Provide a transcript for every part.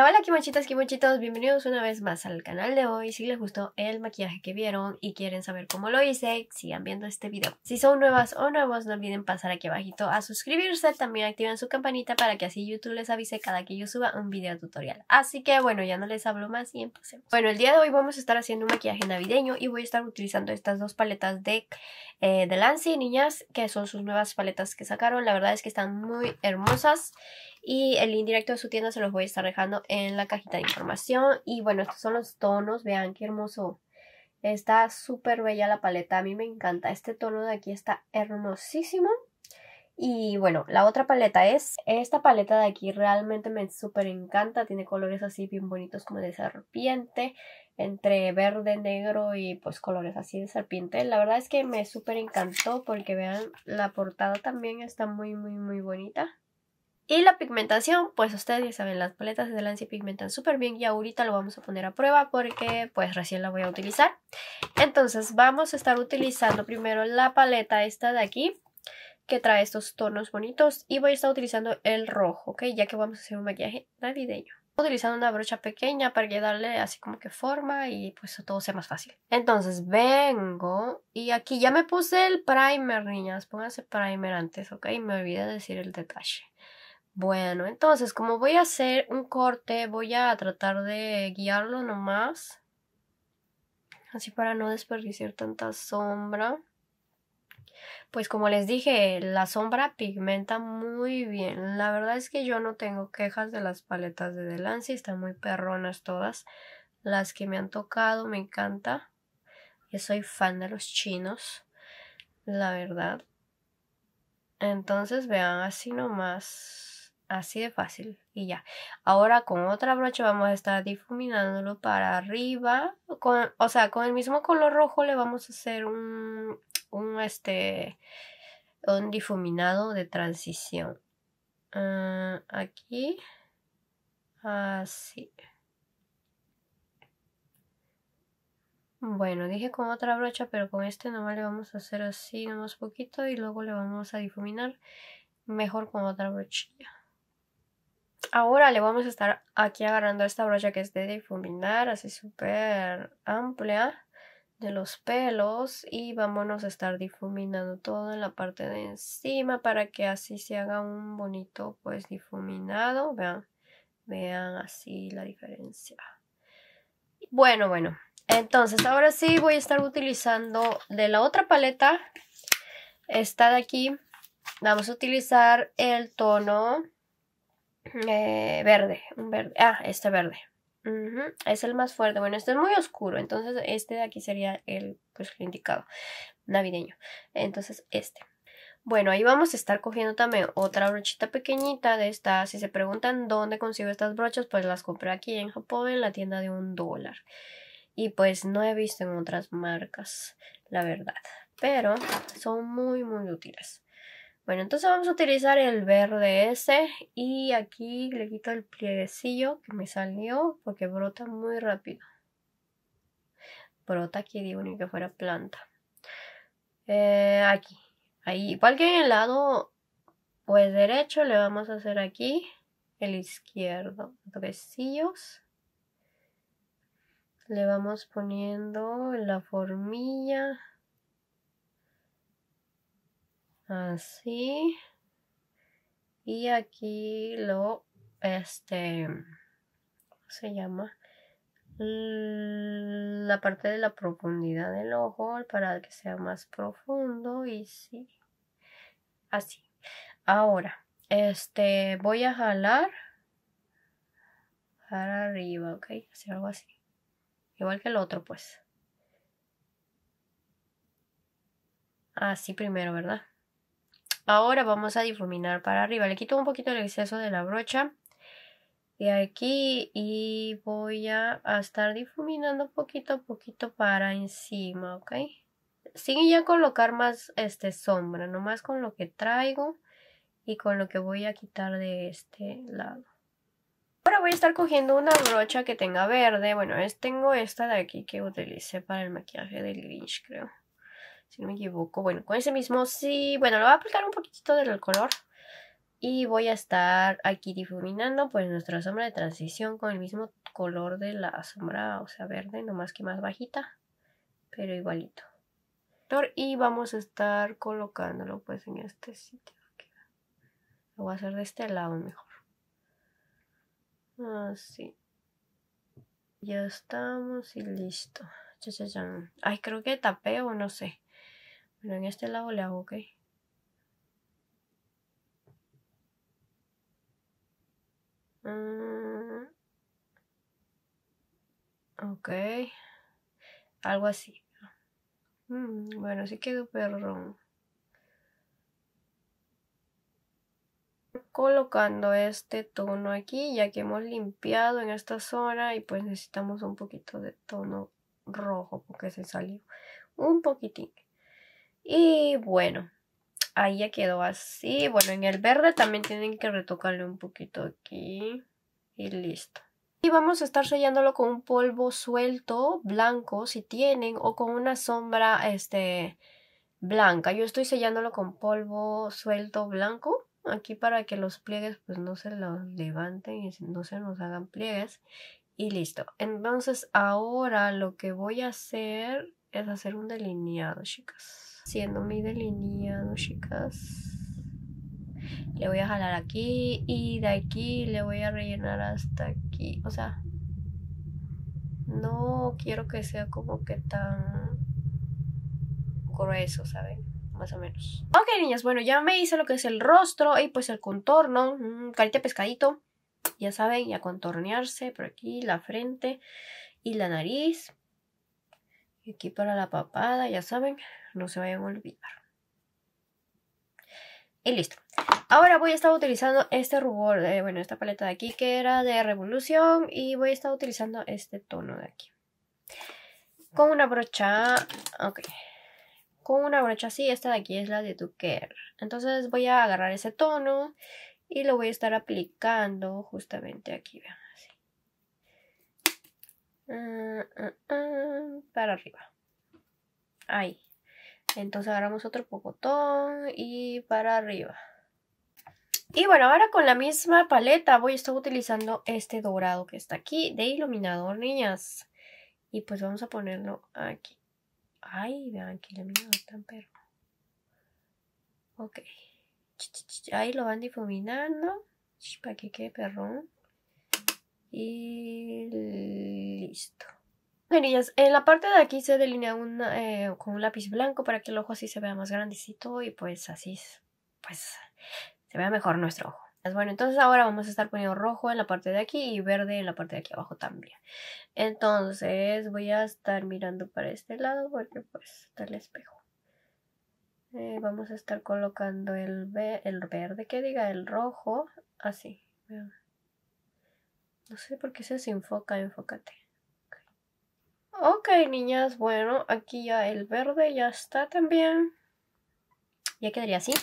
Hola, hola, kimochitas, kimochitos, bienvenidos una vez más al canal de hoy. Si les gustó el maquillaje que vieron y quieren saber cómo lo hice, sigan viendo este video. Si son nuevas o nuevos, no olviden pasar aquí abajito a suscribirse, también activen su campanita para que así YouTube les avise cada que yo suba un video tutorial. Así que bueno, ya no les hablo más y empecemos. Bueno, el día de hoy vamos a estar haciendo un maquillaje navideño y voy a estar utilizando estas dos paletas de, eh, de niñas, que son sus nuevas paletas que sacaron. La verdad es que están muy hermosas y el link directo de su tienda se los voy a estar dejando en la cajita de información. Y bueno, estos son los tonos. Vean qué hermoso. Está súper bella la paleta. A mí me encanta. Este tono de aquí está hermosísimo. Y bueno, la otra paleta es, esta paleta de aquí realmente me súper encanta, tiene colores así bien bonitos como de serpiente, entre verde, negro y pues colores así de serpiente. La verdad es que me súper encantó porque vean, la portada también está muy, muy, muy bonita. Y la pigmentación, pues ustedes ya saben, las paletas de Lancy pigmentan súper bien y ahorita lo vamos a poner a prueba porque pues recién la voy a utilizar. Entonces vamos a estar utilizando primero la paleta esta de aquí que trae estos tonos bonitos y voy a estar utilizando el rojo, ¿ok? Ya que vamos a hacer un maquillaje navideño. Utilizando una brocha pequeña para que darle así como que forma y pues todo sea más fácil. Entonces vengo y aquí ya me puse el primer, niñas. Pónganse primer antes, ¿ok? Me olvidé de decir el detalle. Bueno, entonces como voy a hacer un corte, voy a tratar de guiarlo nomás. Así para no desperdiciar tanta sombra. Pues como les dije, la sombra pigmenta muy bien. La verdad es que yo no tengo quejas de las paletas de Delancey. Están muy perronas todas. Las que me han tocado me encanta. Yo soy fan de los chinos. La verdad. Entonces vean así nomás. Así de fácil y ya. Ahora con otra brocha vamos a estar difuminándolo para arriba. Con, o sea, con el mismo color rojo le vamos a hacer un, un, este, un difuminado de transición. Ah, aquí. Así. Bueno, dije con otra brocha, pero con este nomás le vamos a hacer así nomás poquito y luego le vamos a difuminar mejor con otra brochilla. Ahora le vamos a estar aquí agarrando esta brocha que es de difuminar, así súper amplia de los pelos y vámonos a estar difuminando todo en la parte de encima para que así se haga un bonito pues difuminado. Vean, vean así la diferencia. Bueno, bueno. Entonces ahora sí voy a estar utilizando de la otra paleta, esta de aquí, vamos a utilizar el tono eh, verde, un verde. Ah, este verde. Es el más fuerte. Bueno, este es muy oscuro. Entonces, este de aquí sería el, pues, el indicado navideño. Entonces, este. Bueno, ahí vamos a estar cogiendo también otra brochita pequeñita de esta. Si se preguntan dónde consigo estas brochas, pues las compré aquí en Japón en la tienda de un dólar. Y pues no he visto en otras marcas, la verdad. Pero son muy, muy útiles. Bueno, entonces vamos a utilizar el verde ese y aquí le quito el plieguecillo que me salió porque brota muy rápido. Brota aquí, digo, ni que fuera planta. Eh, aquí, ahí, igual que en el lado pues derecho le vamos a hacer aquí el izquierdo, plieguecillos Le vamos poniendo la formilla Así. Ah, y aquí lo, este, se llama? La parte de la profundidad del ojo para que sea más profundo y sí. Así. Ahora, este, voy a jalar para arriba, ¿ok? Hacer algo así. Igual que el otro, pues. Así primero, ¿verdad? Ahora vamos a difuminar para arriba. Le quito un poquito el exceso de la brocha de aquí y voy a, estar difuminando poquito a poquito para encima, ¿ok? Sigue ya colocar más este sombra, nomás con lo que traigo y con lo que voy a quitar de este lado. Ahora voy a estar cogiendo una brocha que tenga verde. Bueno, es, tengo esta de aquí que utilicé para el maquillaje del Grinch, creo si no me equivoco. Bueno, con ese mismo sí, bueno, lo voy a aplicar un poquitito del color. Y voy a estar aquí difuminando pues nuestra sombra de transición con el mismo color de la sombra, o sea, verde, no más que más bajita, pero igualito. Y vamos a estar colocándolo pues en este sitio. Lo voy a hacer de este lado mejor. Así. Ah, ya estamos y listo. Ay, creo que tapeo, no sé. Bueno, en este lado le hago, ¿ok? Mm, ok. Algo así. Mm, bueno, sí quedó perrón. colocando este tono aquí ya que hemos limpiado en esta zona y pues necesitamos un poquito de tono rojo porque se salió un poquitín y bueno, ahí ya quedó así. Bueno, en el verde también tienen que retocarle un poquito aquí. Y listo. Y vamos a estar sellándolo con un polvo suelto, blanco, si tienen, o con una sombra este, blanca. Yo estoy sellándolo con polvo suelto blanco, aquí para que los pliegues pues no se los levanten y no se nos hagan pliegues. Y listo. Entonces ahora lo que voy a hacer es hacer un delineado, chicas haciendo mi delineado, chicas. Le voy a jalar aquí y de aquí le voy a rellenar hasta aquí. O sea, no quiero que sea como que tan grueso, ¿saben? Más o menos. Ok, niñas, bueno, ya me hice lo que es el rostro y pues el contorno. Mm, carita pescadito. Ya saben, y a contornearse por aquí, la frente y la nariz. Aquí para la papada, ya saben, no se vayan a olvidar. Y listo. Ahora voy a estar utilizando este rubor, de, bueno, esta paleta de aquí que era de Revolución y voy a estar utilizando este tono de aquí. Con una brocha, ok, con una brocha así, esta de aquí es la de Duker. Entonces voy a agarrar ese tono y lo voy a estar aplicando justamente aquí, vean, Ah, ah, ah. para arriba. Ahí. Entonces agarramos otro pocotón y para arriba. Y bueno, ahora con la misma paleta voy a estar utilizando este dorado que está aquí de iluminador, niñas. Y pues vamos a ponerlo aquí. Ay, vean que iluminador tan perro. Ok. Ahí lo van difuminando para que quede perrón. Y listo. en la parte de aquí se delinea eh, con un lápiz blanco para que el ojo así se vea más grandecito y pues así pues se vea mejor nuestro ojo. Pues, bueno, entonces ahora vamos a estar poniendo rojo en la parte de aquí y verde en la parte de aquí abajo también. Entonces voy a estar mirando para este lado porque pues está el espejo. Eh, vamos a estar colocando el, el verde que diga el rojo así. No sé por qué se desenfoca, enfócate. Okay. ok, niñas, bueno, aquí ya el verde ya está también. Ya quedaría así.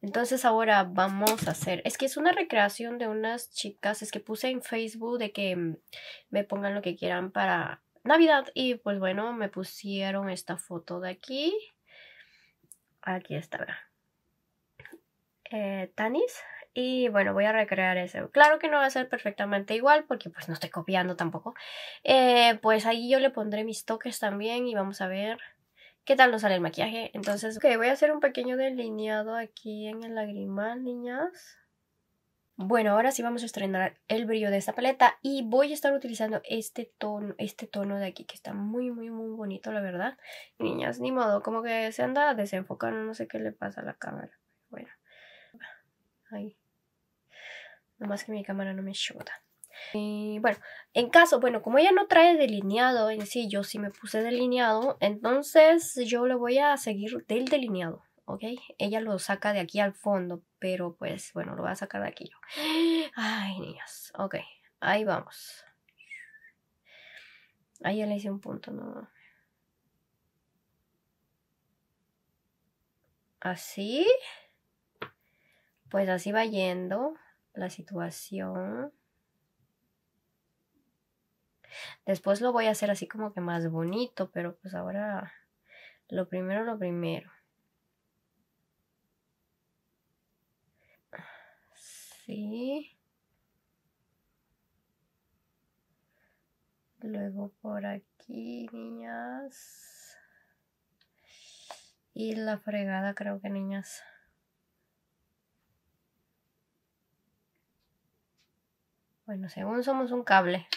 Entonces ahora vamos a hacer, es que es una recreación de unas chicas, es que puse en Facebook de que mm, me pongan lo que quieran para Navidad y pues bueno, me pusieron esta foto de aquí. Aquí está. Eh, Tanis, y bueno, voy a recrear eso. Claro que no va a ser perfectamente igual porque pues no estoy copiando tampoco. Eh, pues ahí yo le pondré mis toques también y vamos a ver qué tal nos sale el maquillaje. Entonces, ok, voy a hacer un pequeño delineado aquí en el lagrimal, niñas. Bueno, ahora sí vamos a estrenar el brillo de esta paleta y voy a estar utilizando este tono, este tono de aquí que está muy, muy, muy bonito, la verdad. Niñas, ni modo, como que se anda desenfocando, no sé qué le pasa a la cámara. Bueno, ahí. Nomás que mi cámara no me ayuda. Y bueno, en caso, bueno, como ella no trae delineado en sí, yo sí me puse delineado, entonces yo le voy a seguir del delineado, ¿ok? Ella lo saca de aquí al fondo, pero pues bueno, lo voy a sacar de aquí yo. Ay, niñas, ok, ahí vamos. Ahí ya le hice un punto, ¿no? Así. Pues así va yendo la situación. Después lo voy a hacer así como que más bonito, pero pues ahora lo primero, lo primero. Sí. Luego por aquí, niñas. Y la fregada creo que, niñas. Bueno, según somos un cable.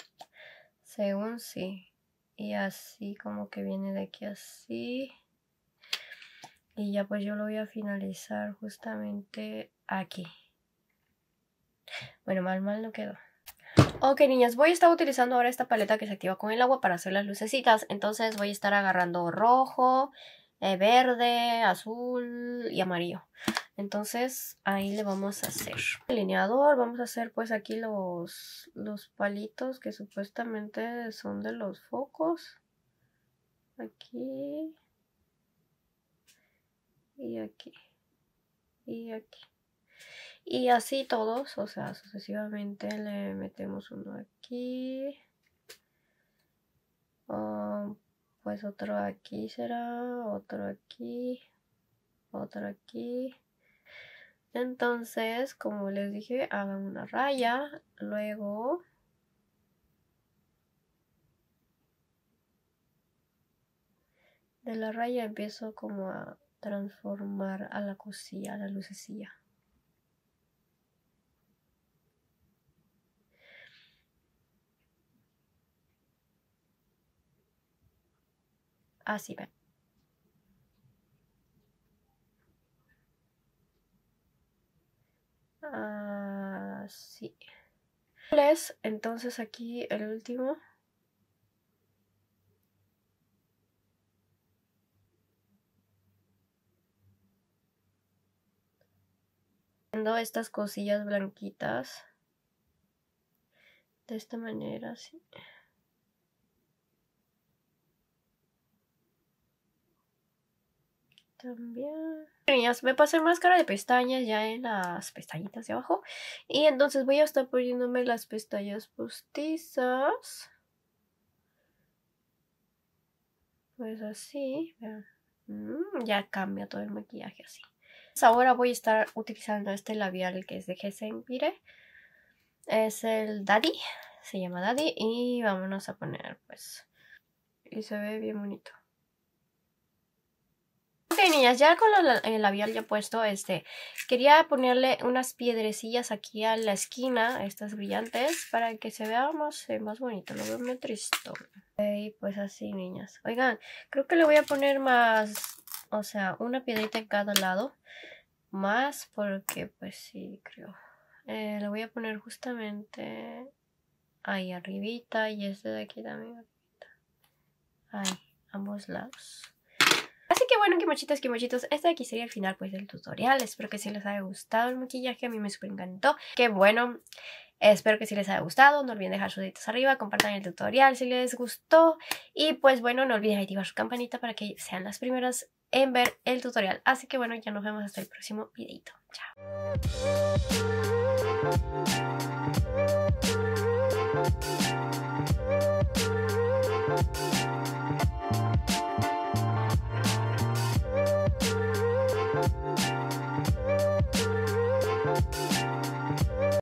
Según sí. Y así como que viene de aquí así. Y ya pues yo lo voy a finalizar justamente aquí. Bueno, mal mal no quedó. Ok, niñas, voy a estar utilizando ahora esta paleta que se activa con el agua para hacer las lucecitas. Entonces voy a estar agarrando rojo, eh, verde, azul y amarillo. Entonces ahí le vamos a hacer alineador. Vamos a hacer pues aquí los, palitos que supuestamente son de los focos. Aquí. Y aquí. Y aquí. Y así todos, o sea, sucesivamente le metemos uno aquí. Ah, pues otro aquí será, otro aquí, otro aquí. Entonces, como les dije, hagan una raya, luego de la raya empiezo como a transformar a la cosilla, a la lucecilla. Así ven. Así. Ah, entonces aquí el último? estas cosillas blanquitas de esta manera así también. me pasé máscara de pestañas ya en las pestañitas de abajo. Y entonces voy a estar poniéndome las pestañas postizas. Pues así. Mm, ya cambia todo el maquillaje así. Pues ahora voy a estar utilizando este labial que es de GSM Pire. Es el Daddy. Se llama Daddy. Y vámonos a poner pues... Y se ve bien bonito. Ok, niñas, ya con el labial ya puesto, este, quería ponerle unas piedrecillas aquí a la esquina, estas brillantes, para que se vea más, eh, bonito, lo veo muy triste. Ok, pues así, niñas. Oigan, creo que le voy a poner más, o sea, una piedrita en cada lado, más, porque pues sí, creo. Eh, le voy a poner justamente ahí arribita y este de aquí también Ahí, ambos lados bueno, quimochitos, quimochitos, este de aquí sería el final pues del tutorial. Espero que si les haya gustado el maquillaje, a mí me super encantó. Que bueno. Espero que si les haya gustado, no olviden dejar sus deditos arriba, compartan el tutorial si les gustó y pues bueno, no olviden activar su campanita para que sean las primeras en ver el tutorial. Así que bueno, ya nos vemos hasta el próximo videito. Chao.